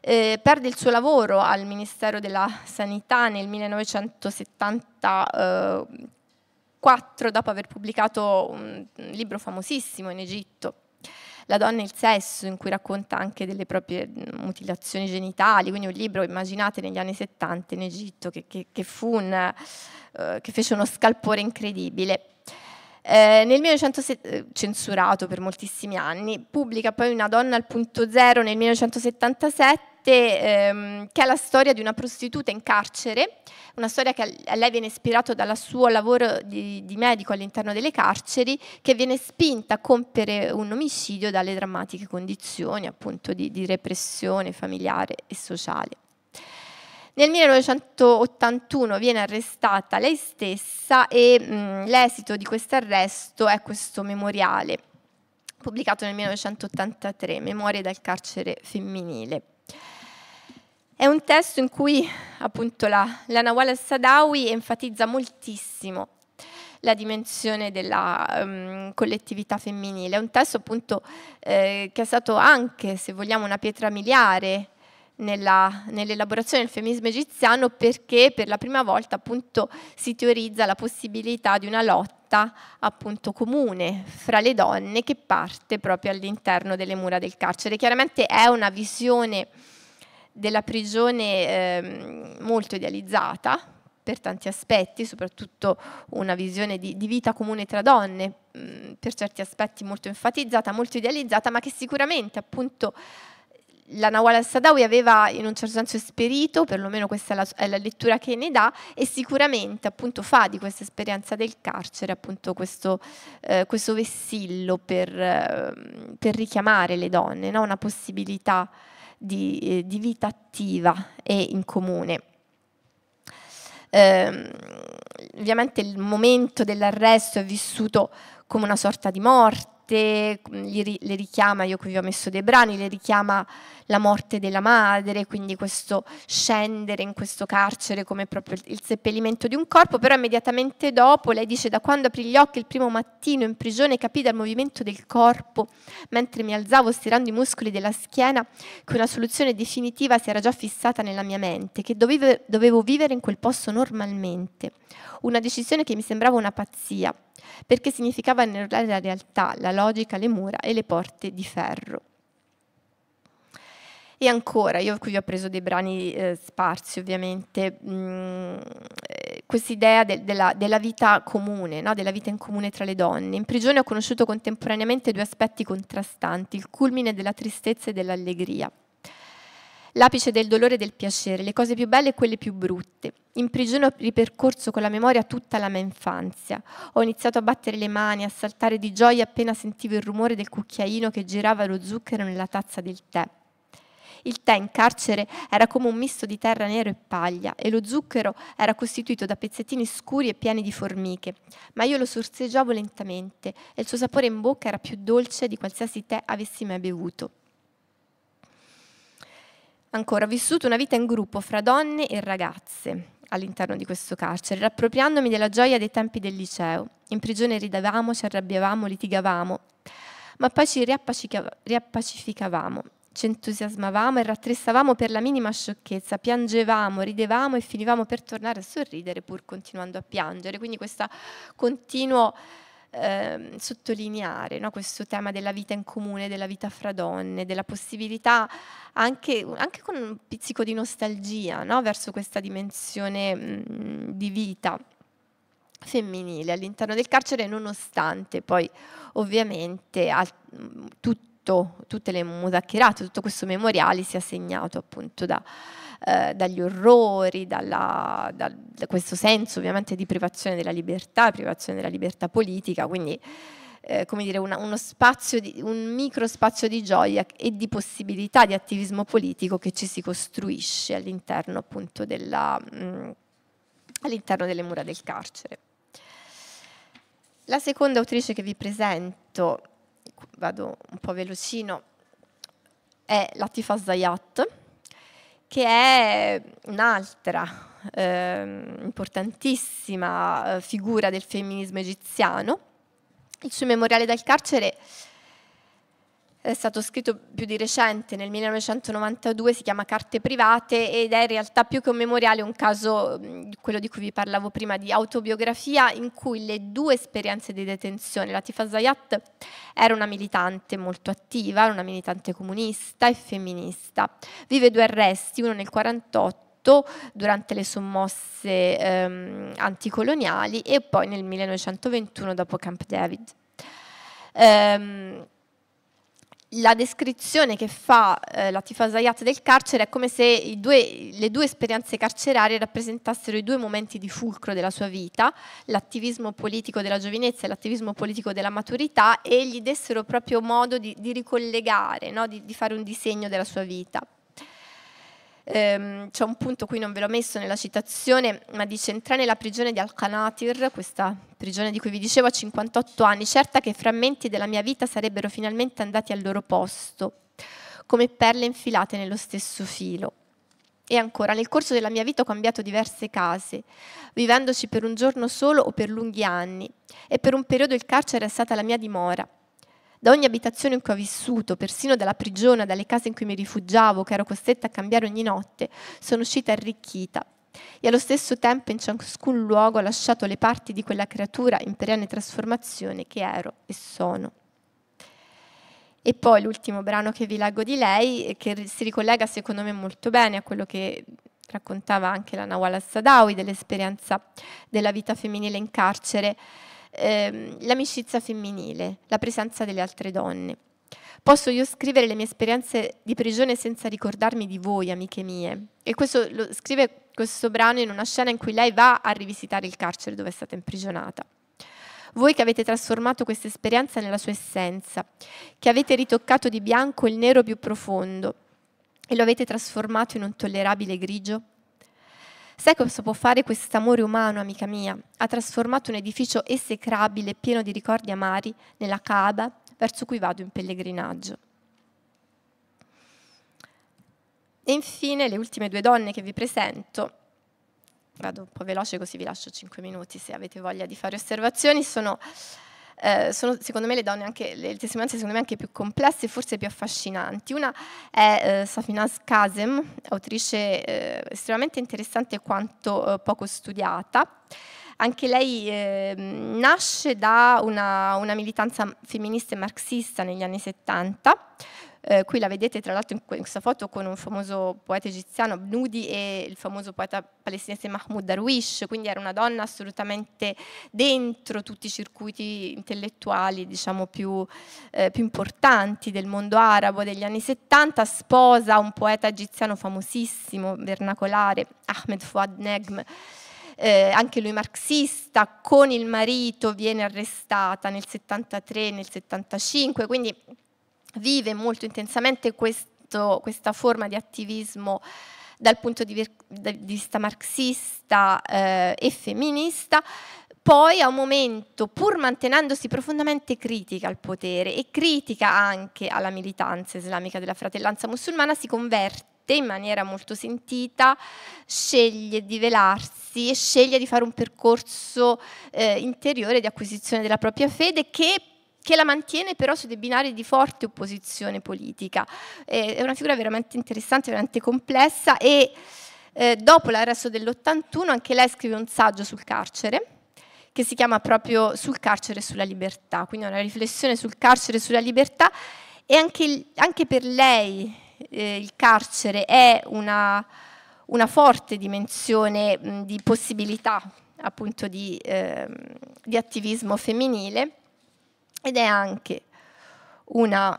Eh, perde il suo lavoro al Ministero della Sanità nel 1974 4 dopo aver pubblicato un libro famosissimo in Egitto, La donna e il sesso, in cui racconta anche delle proprie mm, mutilazioni genitali, quindi un libro, immaginate, negli anni 70 in Egitto, che, che, che, un, uh, che fece uno scalpore incredibile. Eh, nel 1970, eh, censurato per moltissimi anni, pubblica poi Una donna al punto zero nel 1977 ehm, che è la storia di una prostituta in carcere, una storia che a lei viene ispirata dal suo lavoro di, di medico all'interno delle carceri, che viene spinta a compiere un omicidio dalle drammatiche condizioni appunto di, di repressione familiare e sociale. Nel 1981 viene arrestata lei stessa e mm, l'esito di questo arresto è questo memoriale, pubblicato nel 1983, Memorie dal carcere femminile. È un testo in cui appunto la, la Nawal al-Sadawi enfatizza moltissimo la dimensione della um, collettività femminile. È un testo appunto eh, che è stato anche, se vogliamo, una pietra miliare nell'elaborazione del femminismo egiziano perché per la prima volta appunto si teorizza la possibilità di una lotta appunto comune fra le donne che parte proprio all'interno delle mura del carcere. Chiaramente è una visione della prigione ehm, molto idealizzata per tanti aspetti, soprattutto una visione di, di vita comune tra donne, mh, mm, per certi aspetti molto enfatizzata, molto idealizzata, ma che sicuramente appunto la Nawal al-Sadawi aveva in un certo senso esperito, perlomeno questa è la, è la, lettura che ne dà, e sicuramente appunto fa di questa esperienza del carcere appunto questo, eh, questo vessillo per, eh, per, richiamare le donne, no? una possibilità di, eh, di vita attiva e in comune. Eh, ovviamente il momento dell'arresto è vissuto come una sorta di morte morte, mm, li, le richiama, io qui vi ho messo dei brani, le richiama la morte della madre, quindi questo scendere in questo carcere come proprio il seppellimento di un corpo, però immediatamente dopo lei dice da quando aprì gli occhi il primo mattino in prigione capì dal movimento del corpo, mentre mi alzavo stirando i muscoli della schiena, che una soluzione definitiva si era già fissata nella mia mente, che dovevo vivere in quel posto normalmente. Una decisione che mi sembrava una pazzia perché significava annullare la realtà, la logica, le mura e le porte di ferro. E ancora, io qui ho preso dei brani eh, sparsi ovviamente, mm, eh, questa idea de, della, della, vita comune, no? della vita in comune tra le donne. In prigione ho conosciuto contemporaneamente due aspetti contrastanti, il culmine della tristezza e dell'allegria l'apice del dolore e del piacere, le cose più belle e quelle più brutte. In prigione ho ripercorso con la memoria tutta la mia infanzia. Ho iniziato a battere le mani, a saltare di gioia appena sentivo il rumore del cucchiaino che girava lo zucchero nella tazza del tè. Il tè in carcere era come un misto di terra nero e paglia e lo zucchero era costituito da pezzettini scuri e pieni di formiche, ma io lo sorseggiavo lentamente e il suo sapore in bocca era più dolce di qualsiasi tè avessi mai bevuto. Ancora, ho vissuto una vita in gruppo fra donne e ragazze all'interno di questo carcere, riappropriandomi della gioia dei tempi del liceo. In prigione ridavamo, ci arrabbiavamo, litigavamo, ma poi ci riappacificavamo, ci entusiasmavamo e rattristavamo per la minima sciocchezza, piangevamo, ridevamo e finivamo per tornare a sorridere pur continuando a piangere. Quindi questo continuo eh, sottolineare no? questo tema della vita in comune, della vita fra donne, della possibilità anche, anche con un pizzico di nostalgia no? verso questa dimensione mh, mhmm, di vita femminile all'interno del carcere, nonostante poi ovviamente al, mhmm, tutto, tutte le musaccherate, tutto questo memoriale sia segnato appunto da eh, dagli orrori, dalla, da, da questo senso ovviamente di privazione della libertà, privazione della libertà politica, quindi eh, come dire, una, uno spazio di, un micro spazio di gioia e di possibilità di attivismo politico che ci si costruisce all'interno appunto della, mh, mm, all'interno delle mura del carcere. La seconda autrice che vi presento, vado un po' velocino, è Latifa Zayat, che è un'altra ehm, eh, importantissima figura del femminismo egiziano. Il suo memoriale dal carcere è stato scritto più di recente, nel 1992, si chiama Carte private ed è in realtà più che un memoriale un caso, quello di cui vi parlavo prima, di autobiografia in cui le due esperienze di detenzione, Latifa Zayat era una militante molto attiva, era una militante comunista e femminista, vive due arresti, uno nel 1948 durante le sommosse ehm, anticoloniali e poi nel 1921 dopo Camp David. Ehm, la descrizione che fa eh, Latifa Zayat del carcere è come se due, le due esperienze carcerarie rappresentassero i due momenti di fulcro della sua vita, l'attivismo politico della giovinezza e l'attivismo politico della maturità e gli dessero proprio modo di, di ricollegare, no? di, di fare un disegno della sua vita ehm, c'è un punto qui non ve l'ho messo nella citazione, ma dice entrare nella prigione di Al-Qanatir, questa prigione di cui vi dicevo a 58 anni, certa che frammenti della mia vita sarebbero finalmente andati al loro posto, come perle infilate nello stesso filo. E ancora, nel corso della mia vita ho cambiato diverse case, vivendoci per un giorno solo o per lunghi anni, e per un periodo il carcere è stata la mia dimora. Da ogni abitazione in cui ho vissuto, persino dalla prigione, dalle case in cui mi rifugiavo, che ero costretta a cambiare ogni notte, sono uscita arricchita. E allo stesso tempo in ciascun luogo ho lasciato le parti di quella creatura in perenne trasformazione che ero e sono. E poi l'ultimo brano che vi leggo di lei, eh, che si ricollega secondo me molto bene a quello che raccontava anche la Nawal Sadawi dell'esperienza della vita femminile in carcere ehm, l'amicizia femminile, la presenza delle altre donne. Posso io scrivere le mie esperienze di prigione senza ricordarmi di voi, amiche mie. E questo lo scrive questo brano in una scena in cui lei va a rivisitare il carcere dove è stata imprigionata. Voi che avete trasformato questa esperienza nella sua essenza, che avete ritoccato di bianco il nero più profondo e lo avete trasformato in un tollerabile grigio Sai cosa può fare quest'amore umano, amica mia? Ha trasformato un edificio esecrabile, pieno di ricordi amari, nella Kaaba, verso cui vado in pellegrinaggio. E infine le ultime due donne che vi presento, vado un po' veloce così vi lascio 5 minuti se avete voglia di fare osservazioni, sono eh, sono secondo me le donne anche, le testimonianze secondo me anche più complesse e forse più affascinanti. Una è eh, Safinaz Kazem, autrice eh, estremamente interessante quanto eh, poco studiata. Anche lei ehm, nasce da una, una militanza femminista e marxista negli anni 70 eh, qui la vedete tra l'altro in questa foto con un famoso poeta egiziano, Nudi, e il famoso poeta palestinese Mahmoud Darwish, quindi era una donna assolutamente dentro tutti i circuiti intellettuali diciamo, più, eh, più importanti del mondo arabo degli anni 70, sposa un poeta egiziano famosissimo, vernacolare, Ahmed Fouad Negm. Eh, anche lui marxista, con il marito viene arrestata nel 73, nel 75, quindi vive molto intensamente questo, questa forma di attivismo dal punto di vista marxista eh, e femminista, poi a un momento, pur mantenendosi profondamente critica al potere e critica anche alla militanza islamica della fratellanza musulmana, si converte in maniera molto sentita, sceglie di velarsi e sceglie di fare un percorso eh, interiore di acquisizione della propria fede che che la mantiene però su dei binari di forte opposizione politica. Eh, è una figura veramente interessante, veramente complessa e eh, dopo l'arresto dell'81 anche lei scrive un saggio sul carcere che si chiama proprio Sul carcere e sulla libertà, quindi una riflessione sul carcere e sulla libertà e anche, anche per lei eh, il carcere è una, una forte dimensione mh, di possibilità appunto di, eh, di attivismo femminile ed è anche una,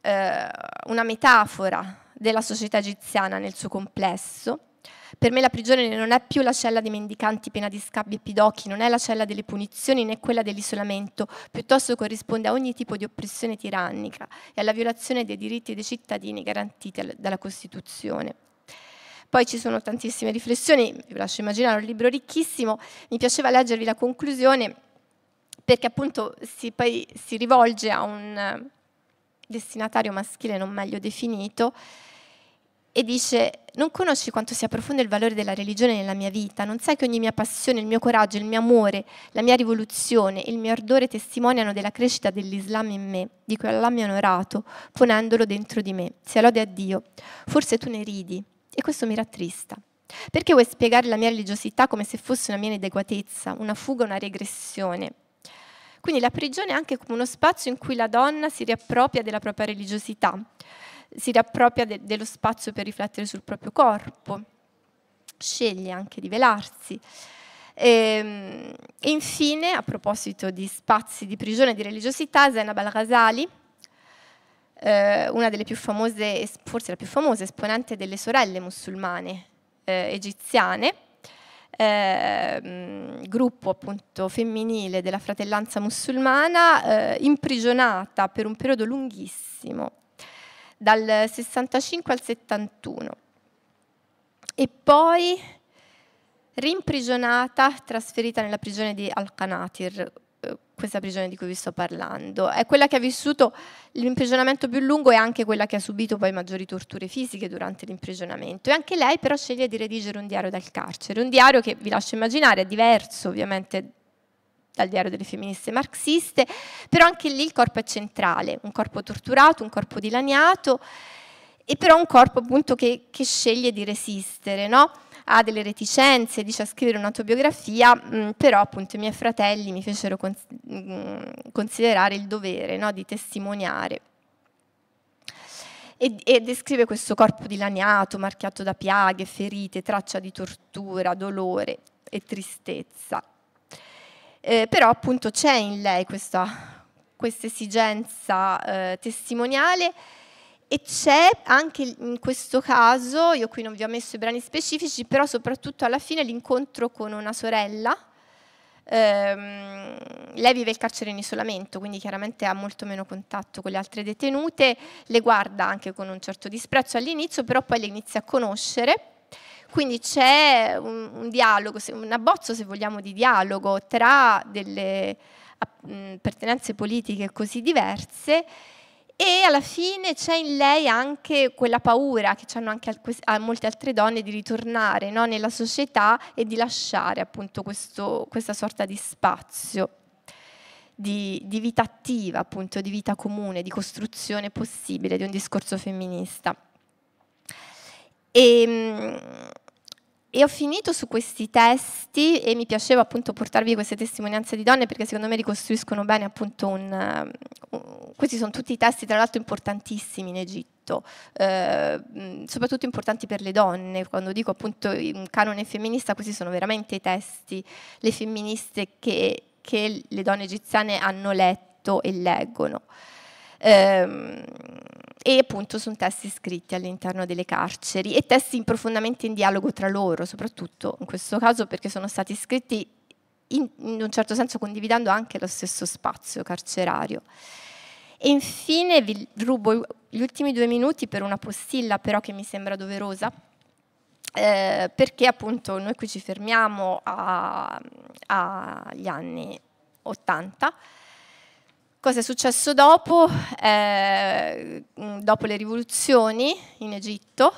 eh, una metafora della società egiziana nel suo complesso. Per me la prigione non è più la cella dei mendicanti piena di scabbi e pidocchi, non è la cella delle punizioni né quella dell'isolamento, piuttosto corrisponde a ogni tipo di oppressione tirannica e alla violazione dei diritti dei cittadini garantiti dalla Costituzione. Poi ci sono tantissime riflessioni, vi lascio immaginare, un libro ricchissimo, mi piaceva leggervi la conclusione perché appunto si, poi si rivolge a un eh, destinatario maschile non meglio definito e dice non conosci quanto sia profondo il valore della religione nella mia vita, non sai che ogni mia passione, il mio coraggio, il mio amore, la mia rivoluzione, il mio ardore testimoniano della crescita dell'Islam in me, di cui Allah mi ha onorato, ponendolo dentro di me. Sia lode a Dio. Forse tu ne ridi e questo mi rattrista. Perché vuoi spiegare la mia religiosità come se fosse una mia inadeguatezza, una fuga, una regressione? Quindi la prigione è anche come uno spazio in cui la donna si riappropria della propria religiosità, si riappropria de- dello spazio per riflettere sul proprio corpo, sceglie anche di velarsi. E, ehm, infine, a proposito di spazi di prigione e di religiosità, Zainab al-Ghazali, eh, una delle più famose, forse la più famosa esponente delle sorelle musulmane eh, egiziane, eh, gruppo appunto femminile della fratellanza musulmana eh, imprigionata per un periodo lunghissimo, dal 65 al 71, e poi rimprigionata, trasferita nella prigione di Al-Qanatir, questa prigione di cui vi sto parlando. È quella che ha vissuto l'imprigionamento più lungo e anche quella che ha subito poi maggiori torture fisiche durante l'imprigionamento. E anche lei però sceglie di redigere un diario dal carcere, un diario che vi lascio immaginare è diverso ovviamente dal diario delle femministe marxiste, però anche lì il corpo è centrale, un corpo torturato, un corpo dilaniato e però un corpo appunto che, che sceglie di resistere, no? ha delle reticenze, dice a scrivere un'autobiografia, mh, mm, però appunto i miei fratelli mi fecero cons mm, considerare il dovere no, di testimoniare. E, e, descrive questo corpo dilaniato, marchiato da piaghe, ferite, traccia di tortura, dolore e tristezza. Eh, però appunto c'è in lei questa, questa esigenza eh, testimoniale e c'è anche in questo caso, io qui non vi ho messo i brani specifici, però soprattutto alla fine l'incontro con una sorella, ehm, lei vive il carcere in isolamento, quindi chiaramente ha molto meno contatto con le altre detenute, le guarda anche con un certo disprezzo all'inizio, però poi le inizia a conoscere. Quindi c'è un, un dialogo, un abbozzo se vogliamo di dialogo tra delle appartenenze politiche così diverse e alla fine c'è in lei anche quella paura che hanno anche molte altre donne di ritornare no, nella società e di lasciare appunto questo, questa sorta di spazio di, di vita attiva, appunto, di vita comune, di costruzione possibile di un discorso femminista. E, ehm, e ho finito su questi testi e mi piaceva appunto portarvi queste testimonianze di donne perché secondo me ricostruiscono bene appunto un... Um, un questi sono tutti testi tra l'altro importantissimi in Egitto, eh, mm, soprattutto importanti per le donne. Quando dico appunto un canone femminista, questi sono veramente i testi, le femministe che, che le donne egiziane hanno letto e leggono. Eh, e appunto sono testi scritti all'interno delle carceri e testi profondamente in dialogo tra loro, soprattutto in questo caso perché sono stati scritti in, in un certo senso condividendo anche lo stesso spazio carcerario. E infine vi rubo gli ultimi due minuti per una postilla però che mi sembra doverosa eh, perché appunto noi qui ci fermiamo agli anni 80 Cosa è successo dopo? Eh, mm, dopo le rivoluzioni in Egitto,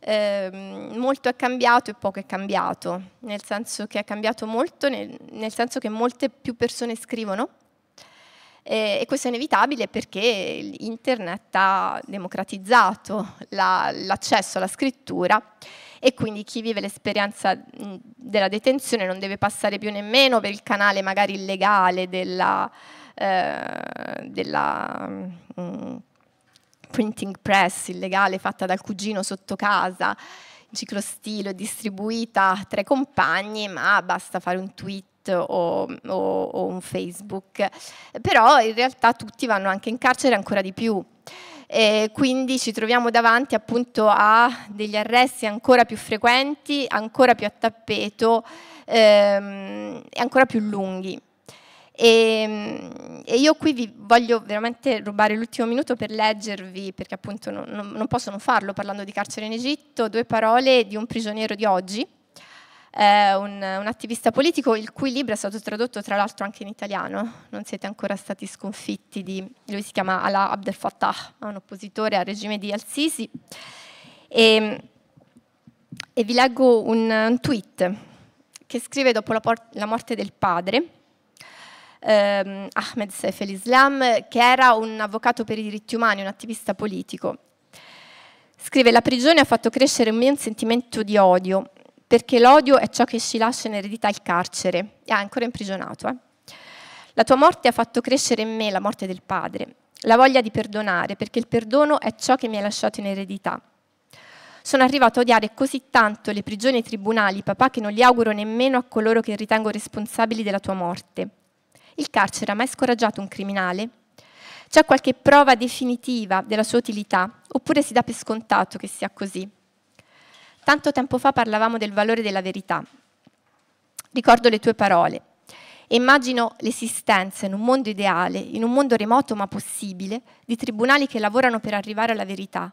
eh, molto è cambiato e poco è cambiato, nel senso che è cambiato molto, nel, nel senso che molte più persone scrivono eh, e questo è inevitabile perché internet ha democratizzato l'accesso alla scrittura e quindi chi vive l'esperienza mm, della detenzione non deve passare più nemmeno per il canale magari illegale della eh, della... Mh, mm, printing press illegale fatta dal cugino sotto casa, ciclostilo distribuita tra i compagni, ma basta fare un tweet o, o, o, un Facebook. Però in realtà tutti vanno anche in carcere ancora di più. E quindi ci troviamo davanti appunto a degli arresti ancora più frequenti, ancora più a tappeto ehm, e ancora più lunghi. E, ehm, e, io qui vi voglio veramente rubare l'ultimo minuto per leggervi, perché appunto non, non, non posso non farlo parlando di carcere in Egitto, due parole di un prigioniero di oggi, eh, un, un, attivista politico il cui libro è stato tradotto tra l'altro anche in italiano, non siete ancora stati sconfitti di, lui si chiama Ala Abdel Fattah, un oppositore al regime di Al-Sisi. E, ehm, e, vi leggo un, un tweet che scrive dopo la, la morte del padre ehm, Ahmed Seif el-Islam, che era un avvocato per i diritti umani, un attivista politico. Scrive, la prigione ha fatto crescere in me un sentimento di odio, perché l'odio è ciò che ci lascia in eredità il carcere. E ah, ancora imprigionato. Eh? La tua morte ha fatto crescere in me la morte del padre, la voglia di perdonare, perché il perdono è ciò che mi ha lasciato in eredità. Sono arrivato a odiare così tanto le prigioni e i tribunali, papà, che non li auguro nemmeno a coloro che ritengo responsabili della tua morte. Il carcere ha mai scoraggiato un criminale? C'è qualche prova definitiva della sua utilità oppure si dà per scontato che sia così? Tanto tempo fa parlavamo del valore della verità. Ricordo le tue parole e immagino l'esistenza in un mondo ideale, in un mondo remoto ma possibile, di tribunali che lavorano per arrivare alla verità,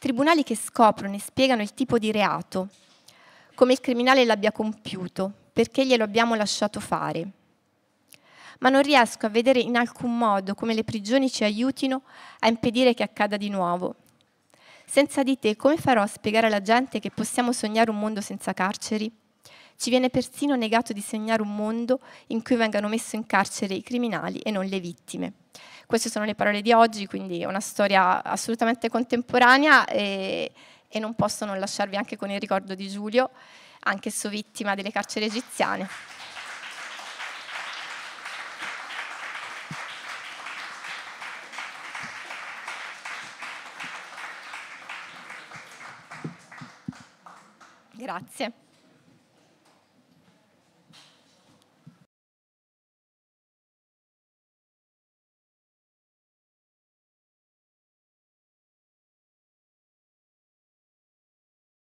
tribunali che scoprono e spiegano il tipo di reato, come il criminale l'abbia compiuto, perché glielo abbiamo lasciato fare ma non riesco a vedere in alcun modo come le prigioni ci aiutino a impedire che accada di nuovo. Senza di te come farò a spiegare alla gente che possiamo sognare un mondo senza carceri? Ci viene persino negato di segnare un mondo in cui vengano messi in carcere i criminali e non le vittime. Queste sono le parole di oggi, quindi è una storia assolutamente contemporanea e, e non posso non lasciarvi anche con il ricordo di Giulio, anche su vittima delle carceri egiziane. Grazie.